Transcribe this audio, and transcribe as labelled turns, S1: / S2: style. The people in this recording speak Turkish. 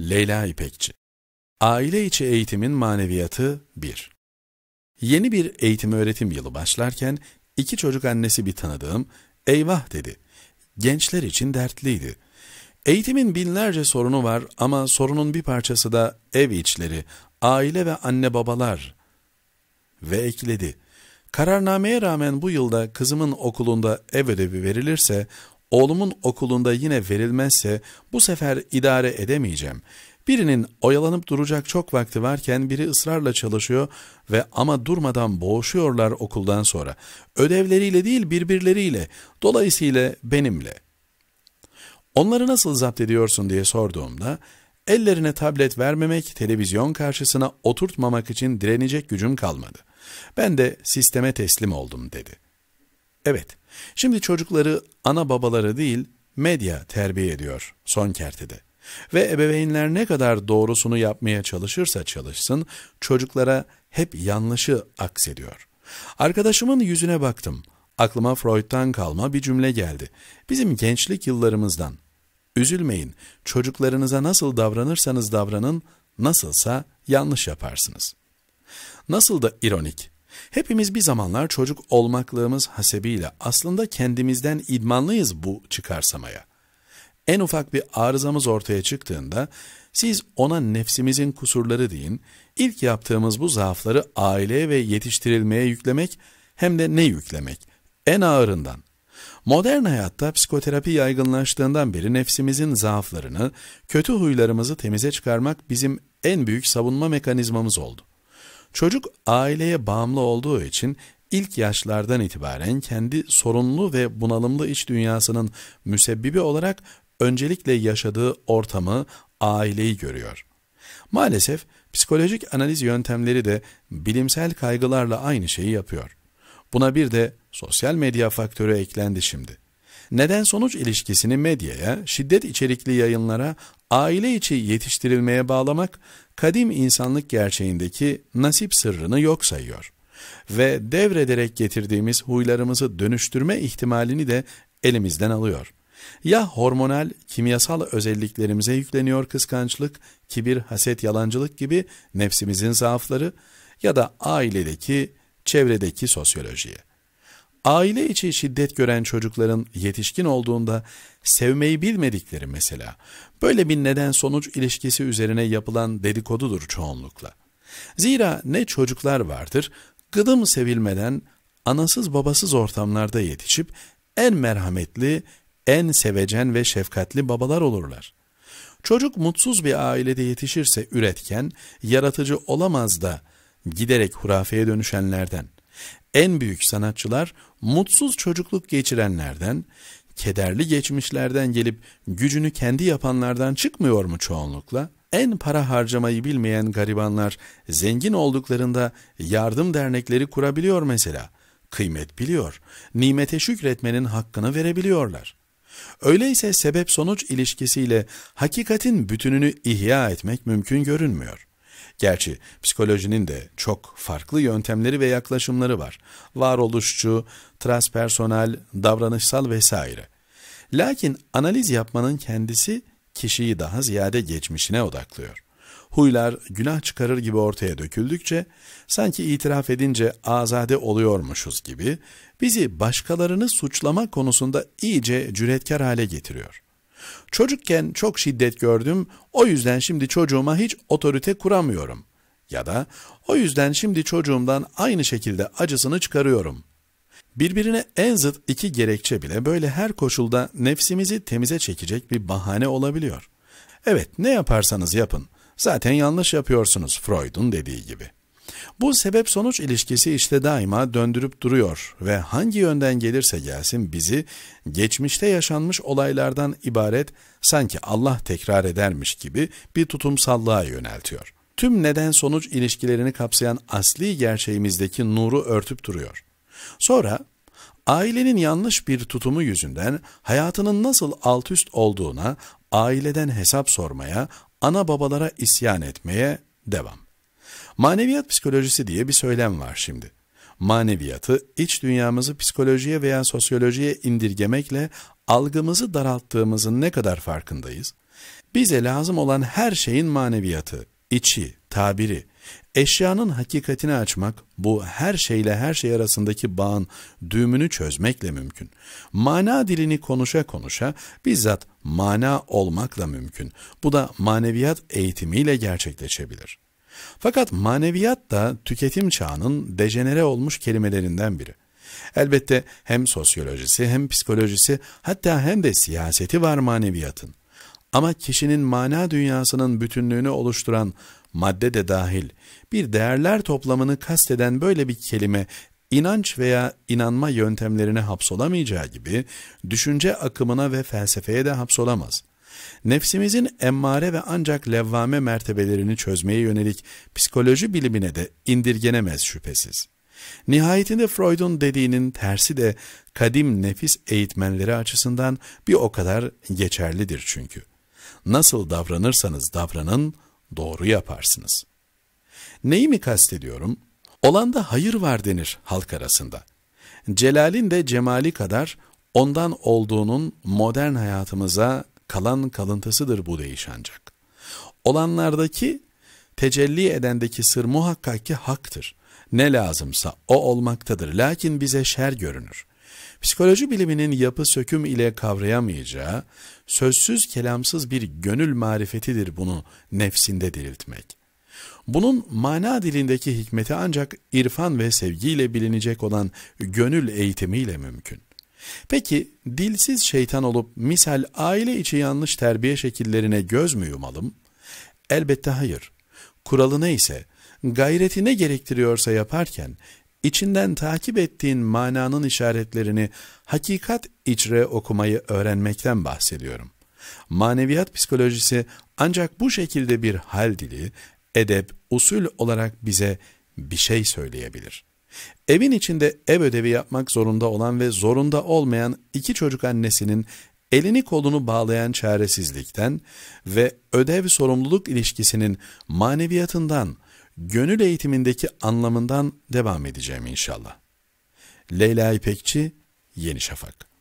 S1: Leyla İpekçi Aile içi eğitimin maneviyatı 1 Yeni bir eğitim öğretim yılı başlarken iki çocuk annesi bir tanıdığım eyvah dedi. Gençler için dertliydi. Eğitimin binlerce sorunu var ama sorunun bir parçası da ev içleri, aile ve anne babalar. Ve ekledi. Kararnameye rağmen bu yılda kızımın okulunda ev ödevi verilirse Oğlumun okulunda yine verilmezse bu sefer idare edemeyeceğim. Birinin oyalanıp duracak çok vakti varken biri ısrarla çalışıyor ve ama durmadan boğuşuyorlar okuldan sonra. Ödevleriyle değil birbirleriyle, dolayısıyla benimle. Onları nasıl zapt ediyorsun diye sorduğumda, ellerine tablet vermemek, televizyon karşısına oturtmamak için direnecek gücüm kalmadı. Ben de sisteme teslim oldum dedi.'' Evet, şimdi çocukları ana babaları değil, medya terbiye ediyor son kertede. Ve ebeveynler ne kadar doğrusunu yapmaya çalışırsa çalışsın, çocuklara hep yanlışı aksediyor. Arkadaşımın yüzüne baktım. Aklıma Freud'dan kalma bir cümle geldi. Bizim gençlik yıllarımızdan. Üzülmeyin, çocuklarınıza nasıl davranırsanız davranın, nasılsa yanlış yaparsınız. Nasıl da ironik. Hepimiz bir zamanlar çocuk olmaklığımız hasebiyle aslında kendimizden idmanlıyız bu çıkarsamaya. En ufak bir arızamız ortaya çıktığında siz ona nefsimizin kusurları deyin, ilk yaptığımız bu zaafları aileye ve yetiştirilmeye yüklemek hem de ne yüklemek? En ağırından. Modern hayatta psikoterapi yaygınlaştığından beri nefsimizin zaaflarını, kötü huylarımızı temize çıkarmak bizim en büyük savunma mekanizmamız oldu. Çocuk aileye bağımlı olduğu için ilk yaşlardan itibaren kendi sorunlu ve bunalımlı iç dünyasının müsebbibi olarak öncelikle yaşadığı ortamı, aileyi görüyor. Maalesef psikolojik analiz yöntemleri de bilimsel kaygılarla aynı şeyi yapıyor. Buna bir de sosyal medya faktörü eklendi şimdi. Neden-sonuç ilişkisini medyaya, şiddet içerikli yayınlara, aile içi yetiştirilmeye bağlamak, kadim insanlık gerçeğindeki nasip sırrını yok sayıyor. Ve devrederek getirdiğimiz huylarımızı dönüştürme ihtimalini de elimizden alıyor. Ya hormonal, kimyasal özelliklerimize yükleniyor kıskançlık, kibir, haset, yalancılık gibi nefsimizin zaafları ya da ailedeki, çevredeki sosyolojiye. Aile içi şiddet gören çocukların yetişkin olduğunda sevmeyi bilmedikleri mesela. Böyle bir neden sonuç ilişkisi üzerine yapılan dedikodudur çoğunlukla. Zira ne çocuklar vardır gıdım sevilmeden anasız babasız ortamlarda yetişip en merhametli, en sevecen ve şefkatli babalar olurlar. Çocuk mutsuz bir ailede yetişirse üretken, yaratıcı olamaz da giderek hurafeye dönüşenlerden.'' en büyük sanatçılar mutsuz çocukluk geçirenlerden, kederli geçmişlerden gelip gücünü kendi yapanlardan çıkmıyor mu çoğunlukla? En para harcamayı bilmeyen garibanlar zengin olduklarında yardım dernekleri kurabiliyor mesela. Kıymet biliyor, nimete şükretmenin hakkını verebiliyorlar. Öyleyse sebep sonuç ilişkisiyle hakikatin bütününü ihya etmek mümkün görünmüyor. Gerçi psikolojinin de çok farklı yöntemleri ve yaklaşımları var. Varoluşçu, transpersonal, davranışsal vesaire. Lakin analiz yapmanın kendisi kişiyi daha ziyade geçmişine odaklıyor. Huylar günah çıkarır gibi ortaya döküldükçe, sanki itiraf edince azade oluyormuşuz gibi bizi başkalarını suçlama konusunda iyice cüretkar hale getiriyor.'' Çocukken çok şiddet gördüm, o yüzden şimdi çocuğuma hiç otorite kuramıyorum. Ya da o yüzden şimdi çocuğumdan aynı şekilde acısını çıkarıyorum. Birbirine en zıt iki gerekçe bile böyle her koşulda nefsimizi temize çekecek bir bahane olabiliyor. Evet ne yaparsanız yapın, zaten yanlış yapıyorsunuz Freud'un dediği gibi.'' Bu sebep sonuç ilişkisi işte daima döndürüp duruyor ve hangi yönden gelirse gelsin bizi geçmişte yaşanmış olaylardan ibaret sanki Allah tekrar edermiş gibi bir tutumsallığa yöneltiyor. Tüm neden sonuç ilişkilerini kapsayan asli gerçeğimizdeki nuru örtüp duruyor. Sonra ailenin yanlış bir tutumu yüzünden hayatının nasıl alt üst olduğuna, aileden hesap sormaya, ana babalara isyan etmeye devam. Maneviyat psikolojisi diye bir söylem var şimdi. Maneviyatı iç dünyamızı psikolojiye veya sosyolojiye indirgemekle algımızı daralttığımızın ne kadar farkındayız? Bize lazım olan her şeyin maneviyatı, içi, tabiri, eşyanın hakikatini açmak, bu her şeyle her şey arasındaki bağın düğümünü çözmekle mümkün. Mana dilini konuşa konuşa bizzat mana olmakla mümkün. Bu da maneviyat eğitimiyle gerçekleşebilir. Fakat maneviyat da tüketim çağının dejenere olmuş kelimelerinden biri. Elbette hem sosyolojisi hem psikolojisi hatta hem de siyaseti var maneviyatın. Ama kişinin mana dünyasının bütünlüğünü oluşturan madde de dahil bir değerler toplamını kasteden böyle bir kelime inanç veya inanma yöntemlerine hapsolamayacağı gibi düşünce akımına ve felsefeye de hapsolamaz. Nefsimizin emmare ve ancak levvame mertebelerini çözmeye yönelik psikoloji bilimine de indirgenemez şüphesiz. Nihayetinde Freud'un dediğinin tersi de kadim nefis eğitmenleri açısından bir o kadar geçerlidir çünkü. Nasıl davranırsanız davranın, doğru yaparsınız. Neyi mi kastediyorum? Olanda hayır var denir halk arasında. Celal'in de cemali kadar ondan olduğunun modern hayatımıza kalan kalıntısıdır bu değiş ancak. Olanlardaki tecelli edendeki sır muhakkak ki haktır. Ne lazımsa o olmaktadır. Lakin bize şer görünür. Psikoloji biliminin yapı söküm ile kavrayamayacağı, sözsüz kelamsız bir gönül marifetidir bunu nefsinde diriltmek. Bunun mana dilindeki hikmeti ancak irfan ve sevgiyle bilinecek olan gönül eğitimiyle mümkün. Peki dilsiz şeytan olup misal aile içi yanlış terbiye şekillerine göz mü yumalım? Elbette hayır. Kuralı neyse, gayreti ne gerektiriyorsa yaparken içinden takip ettiğin mananın işaretlerini hakikat içre okumayı öğrenmekten bahsediyorum. Maneviyat psikolojisi ancak bu şekilde bir hal dili, edep, usul olarak bize bir şey söyleyebilir.'' Evin içinde ev ödevi yapmak zorunda olan ve zorunda olmayan iki çocuk annesinin elini kolunu bağlayan çaresizlikten ve ödev sorumluluk ilişkisinin maneviyatından, gönül eğitimindeki anlamından devam edeceğim inşallah. Leyla İpekçi, Yeni Şafak